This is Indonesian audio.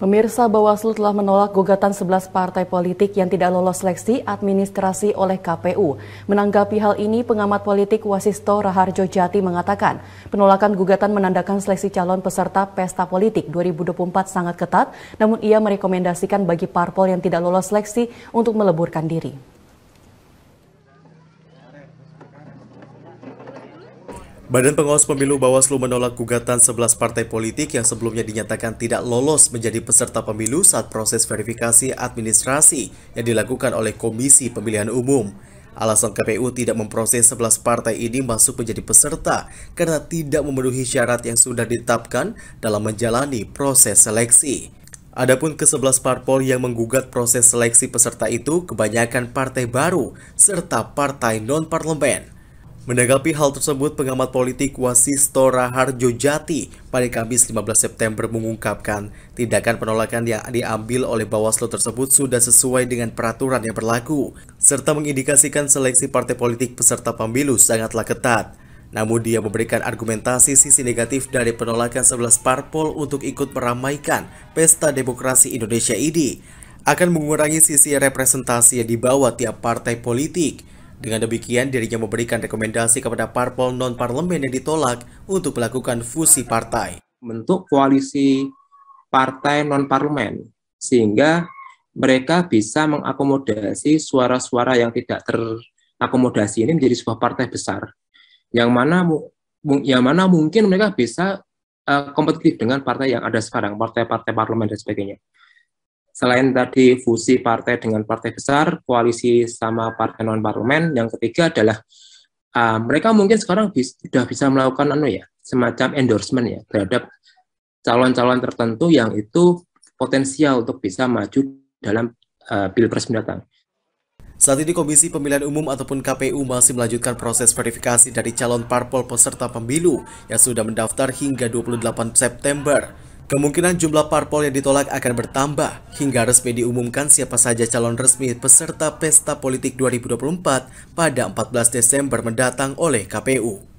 Pemirsa Bawaslu telah menolak gugatan 11 partai politik yang tidak lolos seleksi administrasi oleh KPU. Menanggapi hal ini, pengamat politik Wasisto Raharjo Jati mengatakan, penolakan gugatan menandakan seleksi calon peserta pesta politik 2024 sangat ketat, namun ia merekomendasikan bagi parpol yang tidak lolos seleksi untuk meleburkan diri. Badan Pengawas Pemilu Bawaslu menolak gugatan 11 partai politik yang sebelumnya dinyatakan tidak lolos menjadi peserta pemilu saat proses verifikasi administrasi yang dilakukan oleh Komisi Pemilihan Umum. Alasan KPU tidak memproses 11 partai ini masuk menjadi peserta karena tidak memenuhi syarat yang sudah ditetapkan dalam menjalani proses seleksi. Adapun ke-11 parpol yang menggugat proses seleksi peserta itu kebanyakan partai baru serta partai non-parlemen. Menanggapi hal tersebut, pengamat politik Wasisto Raharjo Jati pada Kamis 15 September mengungkapkan tindakan penolakan yang diambil oleh Bawaslu tersebut sudah sesuai dengan peraturan yang berlaku, serta mengindikasikan seleksi partai politik peserta pemilu sangatlah ketat. Namun dia memberikan argumentasi sisi negatif dari penolakan 11 parpol untuk ikut meramaikan pesta demokrasi Indonesia ini akan mengurangi sisi representasi yang dibawa tiap partai politik dengan demikian, dirinya memberikan rekomendasi kepada parpol non-parlemen yang ditolak untuk melakukan fusi partai. Bentuk koalisi partai non-parlemen, sehingga mereka bisa mengakomodasi suara-suara yang tidak terakomodasi ini menjadi sebuah partai besar, yang mana yang mana mungkin mereka bisa eh, kompetitif dengan partai yang ada sekarang, partai-partai parlemen dan sebagainya. Selain tadi fusi partai dengan partai besar, koalisi sama partai non parlemen, yang ketiga adalah uh, mereka mungkin sekarang bis, sudah bisa melakukan anu ya, semacam endorsement ya terhadap calon-calon tertentu yang itu potensial untuk bisa maju dalam uh, pilpres mendatang. Saat ini Komisi Pemilihan Umum ataupun KPU masih melanjutkan proses verifikasi dari calon parpol peserta pemilu yang sudah mendaftar hingga 28 September. Kemungkinan jumlah parpol yang ditolak akan bertambah hingga resmi diumumkan siapa saja calon resmi peserta Pesta Politik 2024 pada 14 Desember mendatang oleh KPU.